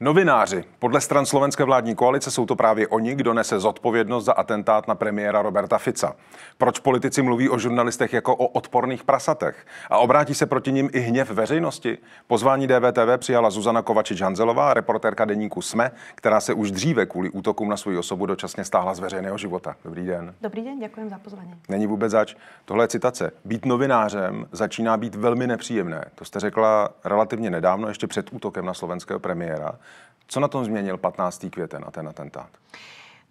Novináři. Podle stran slovenské vládní koalice jsou to právě oni, kdo nese zodpovědnost za atentát na premiéra Roberta Fica. Proč politici mluví o žurnalistech jako o odporných prasatech? A obrátí se proti nim i hněv veřejnosti? Pozvání DVTV přijala Zuzana Kovačič-Hanzelová, reportérka deníku SME, která se už dříve kvůli útokům na svou osobu dočasně stáhla z veřejného života. Dobrý den. Dobrý den, děkuji za pozvání. Není vůbec zač. Tohle je citace. Být novinářem začíná být velmi nepříjemné. To jste řekla relativně nedávno, ještě před útokem na slovenského premiéra. Co na tom zmienil 15. květen a ten atentát?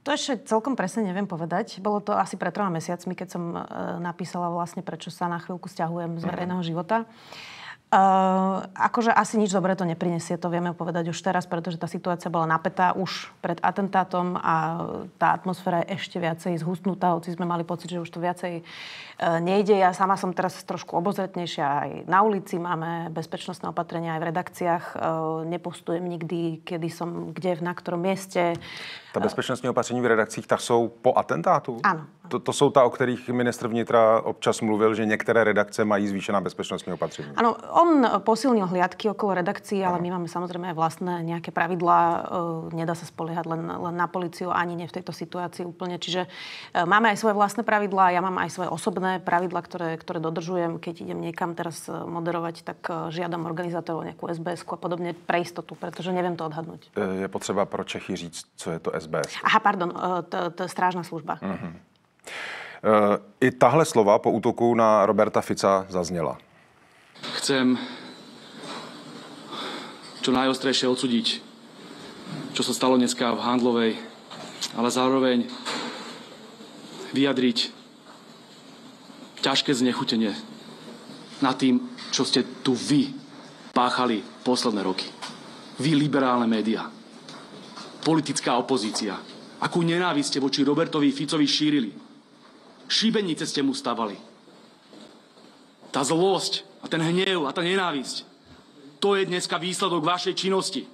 To ešte celkom presne neviem povedať. Bolo to asi pred troma mesiacmi, keď som e, napísala vlastne, prečo sa na chvíľku stiahujem z mhm. verejného života. Uh, Uh, akože asi nič dobré to neprinesie, to vieme povedať už teraz, pretože tá situácia bola napätá už pred atentátom a tá atmosféra je ešte viacej zhustnutá, hoci sme mali pocit, že už to viacej uh, nejde. Ja sama som teraz trošku obozretnejšia aj na ulici, máme bezpečnostné opatrenia aj v redakciách, uh, nepostujem nikdy, kedy som, kde, na ktorom mieste. Ta bezpečnostní opatření v redakcích, ta jsou po atentátu? Ano. To, to jsou ta, o kterých ministr vnitra občas mluvil, že některé redakce mají zvýšená bezpečnostní opatření. Ano, on posilnil hliadky okolo redakcií, ano. ale my máme samozřejmě vlastné nějaké pravidla. Eh, nedá se spoliehat len, len na policiu, ani ne v této situaci úplně. Čiže eh, máme aj svoje vlastné pravidla, já mám aj svoje osobné pravidla, které, které dodržujem. Keď idem někam teraz eh, moderovat, tak žiadam organizátorov nějakou SBS a podobně pre istotu, protože nevím to odhadnout. Je potřeba pro Čechy říct, co je to SBS FSB. Aha, pardon, to, e, to strážna služba. Mhm. E, I tahle slova po útoku na Roberta Fica zazněla. Chcem čo najostrejšie odsudiť, čo sa stalo dneska v Handlovej, ale zároveň vyjadriť ťažké znechutenie nad tým, čo ste tu vy páchali posledné roky. Vy liberálne médiá politická opozícia. Akú ste voči Robertovi Ficovi šírili. Šíbenice ste mu stavali. Tá zlosť a ten hnev a tá nenávisť, to je dneska výsledok vašej činnosti.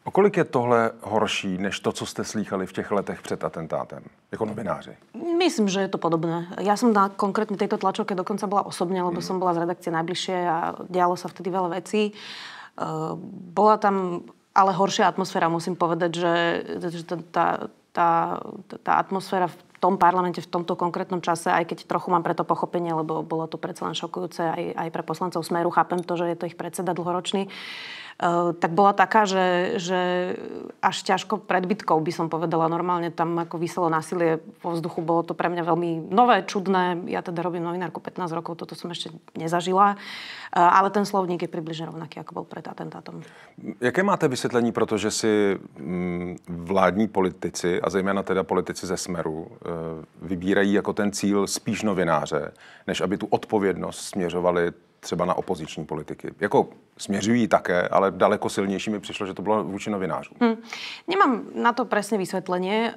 O kolik je tohle horší, než to, co jste slýchali v těch letech před atentátem, jako novináři? Myslím, že je to podobné. Já jsem na konkrétne tejto tlačovke dokonce bola osobně, lebo mm. som bola z redakcie najbližšie a dialo sa vtedy veľa vecí. E, bola tam ale horšia atmosféra, musím povedať, že, že tá, tá, tá atmosféra v tom parlamente, v tomto konkrétnom čase, aj keď trochu mám preto pochopenie, lebo bolo to predsa len šokujúce aj, aj pre poslancov Smeru, chápem to, že je to ich predseda dlhoročný, Eh, tak bola taká, že, že až ťažko predbytkov by som povedala. Normálne tam ako vyselo násilie vo vzduchu, bolo to pre mňa veľmi nové, čudné. Ja teda robím novinárku 15 rokov, toto som ešte nezažila. Eh, ale ten slovník je približne rovnaký, ako bol pred atentátom. Jaké máte vysvetlení, protože si mm, vládní politici, a zejména teda politici ze Smeru, eh, vybírají ako ten cíl spíš novináře, než aby tu odpovědnost směřovali třeba na opoziční politiky. Jako směřují také, ale daleko silnější mi přišlo, že to bylo vůči novinářům. Hmm. Nemám na to presné vysvetlenie. Ehm,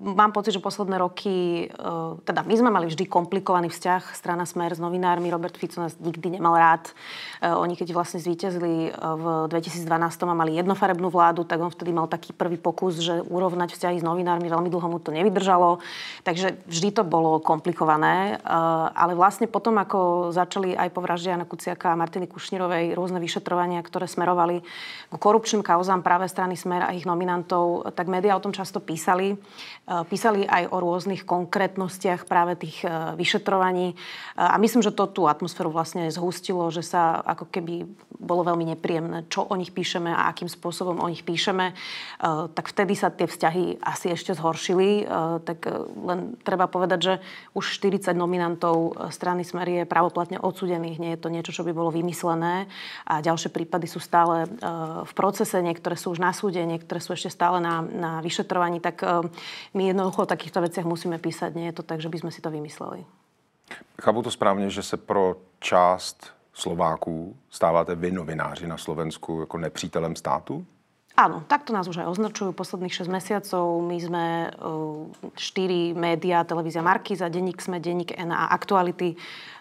uh, mám pocit, že posledné roky, uh, teda my sme mali vždy komplikovaný vzťah strana Smer s novinármi. Robert Fico nás nikdy nemal rád. Uh, oni keď vlastne zvíťazili v 2012 a mali jednofarebnú vládu, tak on vtedy mal taký prvý pokus, že urovnať vzťahy s novinármi veľmi dlho mu to nevydržalo. Takže vždy to bolo komplikované. Uh, ale vlastne potom, ako začali aj po Jana Kuciaka a Martiny Kušnirovej rôzne vyšetrovania, ktoré smerovali k korupčným kauzám práve strany Smer a ich nominantov, tak médiá o tom často písali. E, písali aj o rôznych konkrétnostiach práve tých e, vyšetrovaní. E, a myslím, že to tú atmosféru vlastne zhustilo, že sa ako keby bolo veľmi nepríjemné, čo o nich píšeme a akým spôsobom o nich píšeme. Tak vtedy sa tie vzťahy asi ešte zhoršili. Tak len treba povedať, že už 40 nominantov strany Smer je právoplatne odsudených, nie je to niečo, čo by bolo vymyslené a ďalšie prípady sú stále e, v procese, niektoré sú už na súde, niektoré sú ešte stále na, na vyšetrovaní, tak e, my jednoducho o takýchto veciach musíme písať, nie je to tak, že by sme si to vymysleli. Chápu to správne, že se pro část Slováků stáváte vy novináři na Slovensku jako nepřítelem státu? Áno, takto nás už aj označujú. Posledných 6 mesiacov my sme e, štyri médiá, televízia Markiza, denník Sme, denník N a Aktuality e,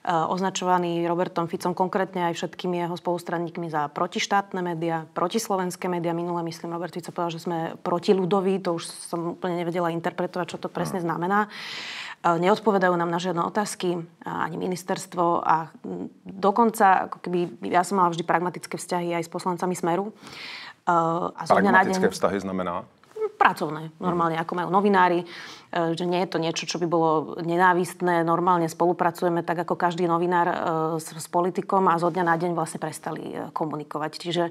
označovaní Robertom Ficom konkrétne aj všetkými jeho spolustranníkmi za protištátne médiá, protislovenské médiá. Minule, myslím, Robert Fico povedal, že sme protiľudoví, to už som úplne nevedela interpretovať, čo to presne znamená. E, neodpovedajú nám na žiadne otázky, ani ministerstvo a dokonca, ako keby, ja som mala vždy pragmatické vzťahy aj s poslancami Smeru a zo dňa na deň... vztahy znamená? pracovné, normálne, ako majú novinári, e, že nie je to niečo, čo by bolo nenávistné, normálne spolupracujeme tak, ako každý novinár e, s, s politikom a zo dňa na deň vlastne prestali e, komunikovať. Čiže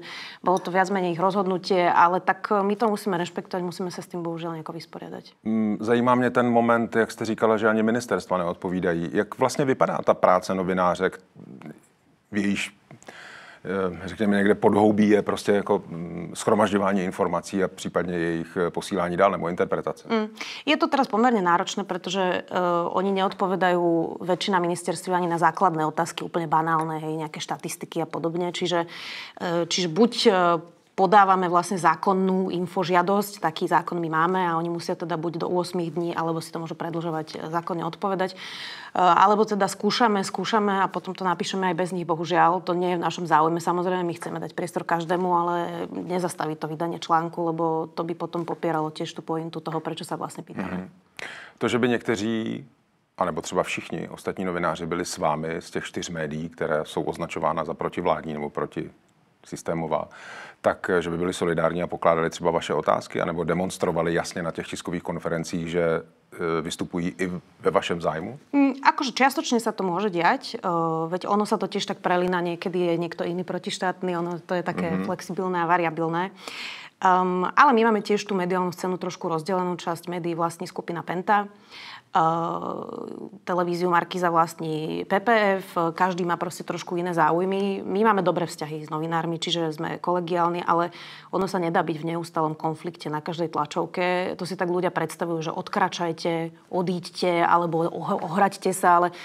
bolo to viac menej ich rozhodnutie, ale tak my to musíme rešpektovať, musíme sa s tým bohužel nejako vysporiadať. Mm, zajímá mě ten moment, jak jste říkala, že ani ministerstva neodpovídají. Jak vlastně vypadá ta práce novináře, v Eh, řekněme, někde podhoubí je prostě jako mm, schromažďování informací a případně jejich eh, posílání dál nebo interpretace. Mm. Je to teraz poměrně náročné, protože uh, oni neodpovedají většina ministerství ani na základné otázky, úplně banálné, hej, nějaké štatistiky a podobně, Čiže, uh, čiže buď uh, podávame vlastne zákonnú infožiadosť, taký zákon my máme a oni musia teda buď do 8 dní, alebo si to môžu predlžovať e, zákonne odpovedať. E, alebo teda skúšame, skúšame a potom to napíšeme aj bez nich, bohužiaľ. To nie je v našom záujme. Samozrejme, my chceme dať priestor každému, ale nezastaví to vydanie článku, lebo to by potom popieralo tiež tú pointu toho, prečo sa vlastne pýtame. Mm-hmm. To, že by někteří anebo třeba všichni ostatní novináři byli s vámi z těch čtyř médií, které jsou označována za protivládní nebo proti systémová, tak eh, že by byli solidární a pokládali třeba vaše otázky, anebo demonstrovali jasně na těch tiskových konferencích, že eh, vystupují i ve vašem zájmu? Mm, akože čiastočne sa to môže diať, uh, veď ono sa to tiež tak prelína, niekedy je niekto iný protištátny, ono to je také mm-hmm. flexibilné a variabilné. Um, ale my máme tiež tú mediálnu scénu trošku rozdelenú. Časť médií vlastní skupina Penta, Uh, televíziu Markiza vlastní PPF, každý má proste trošku iné záujmy. My máme dobré vzťahy s novinármi, čiže sme kolegiálni, ale ono sa nedá byť v neustálom konflikte na každej tlačovke. To si tak ľudia predstavujú, že odkračajte, odíďte alebo ohraďte sa, ale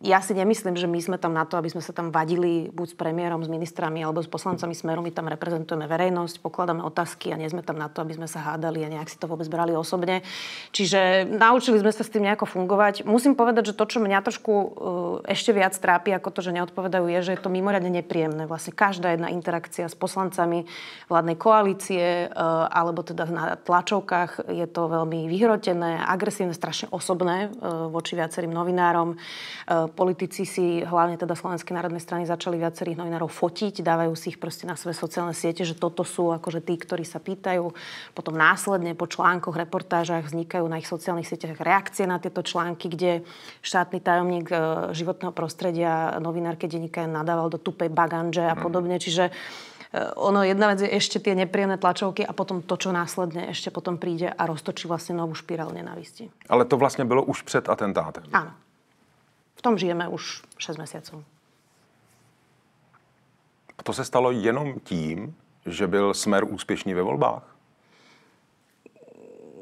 ja si nemyslím, že my sme tam na to, aby sme sa tam vadili buď s premiérom, s ministrami alebo s poslancami Smeru. My tam reprezentujeme verejnosť, pokladáme otázky a nie sme tam na to, aby sme sa hádali a nejak si to vôbec brali osobne. Čiže naučili sme sa s tým nejako fungovať. Musím povedať, že to, čo mňa trošku e, ešte viac trápi ako to, že neodpovedajú, je, že je to mimoriadne nepríjemné. Vlastne každá jedna interakcia s poslancami vládnej koalície e, alebo teda na tlačovkách je to veľmi vyhrotené, agresívne, strašne osobné e, voči viacerým novinárom Politici si, hlavne teda Slovenskej národnej strany, začali viacerých novinárov fotiť, dávajú si ich proste na svoje sociálne siete, že toto sú akože tí, ktorí sa pýtajú. Potom následne po článkoch, reportážach vznikajú na ich sociálnych sieťach reakcie na tieto články, kde štátny tajomník e, životného prostredia novinárke denníka nadával do tupej baganže a mhm. podobne. Čiže e, ono jedna vec je ešte tie nepríjemné tlačovky a potom to, čo následne ešte potom príde a roztočí vlastne novú špirál nenávisti. Ale to vlastne bylo už pred atentátem. Áno. V tom žijeme už 6 mesiacov. A to se stalo jenom tím, že byl Smer úspěšný ve volbách?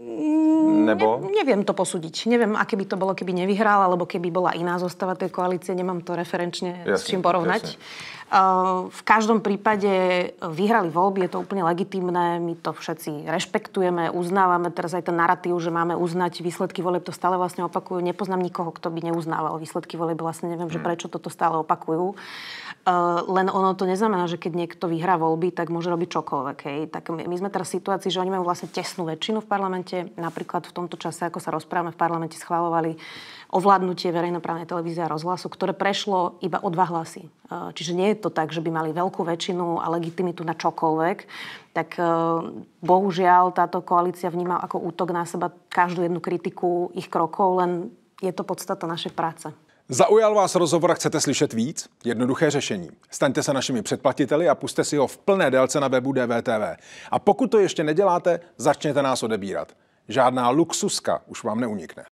Mm, Nebo... Ne, neviem to posúdiť. Neviem, aké by to bolo, keby nevyhral, alebo keby bola iná zostava tej koalície. Nemám to referenčne jasne, s čím porovnať. Jasne. Eh, v každom prípade vyhrali voľby, je to úplne legitimné, my to všetci rešpektujeme, uznávame teraz aj ten narratív, že máme uznať výsledky volieb, to stále vlastne opakujú. Nepoznám nikoho, kto by neuznával výsledky volieb, vlastne neviem, že mm. prečo toto stále opakujú. Eh, len ono to neznamená, že keď niekto vyhrá voľby, tak môže robiť čokoľvek. Hej. Tak my sme teraz v situácii, že oni majú vlastne tesnú väčšinu v parlamente. Napríklad v tomto čase, ako sa rozprávame, v parlamente schválovali ovládnutie verejnoprávnej televízie a rozhlasu, ktoré prešlo iba o dva hlasy. Eh, čiže nie je to tak, že by mali veľkú väčšinu a legitimitu na čokoľvek, tak e, bohužiaľ táto koalícia vníma ako útok na seba každú jednu kritiku ich krokov, len je to podstata našej práce. Zaujal vás rozhovor a chcete slyšet víc? Jednoduché řešení. Staňte se našimi předplatiteli a puste si ho v plné délce na webu DVTV. A pokud to ještě neděláte, začněte nás odebírat. Žádná luxuska už vám neunikne.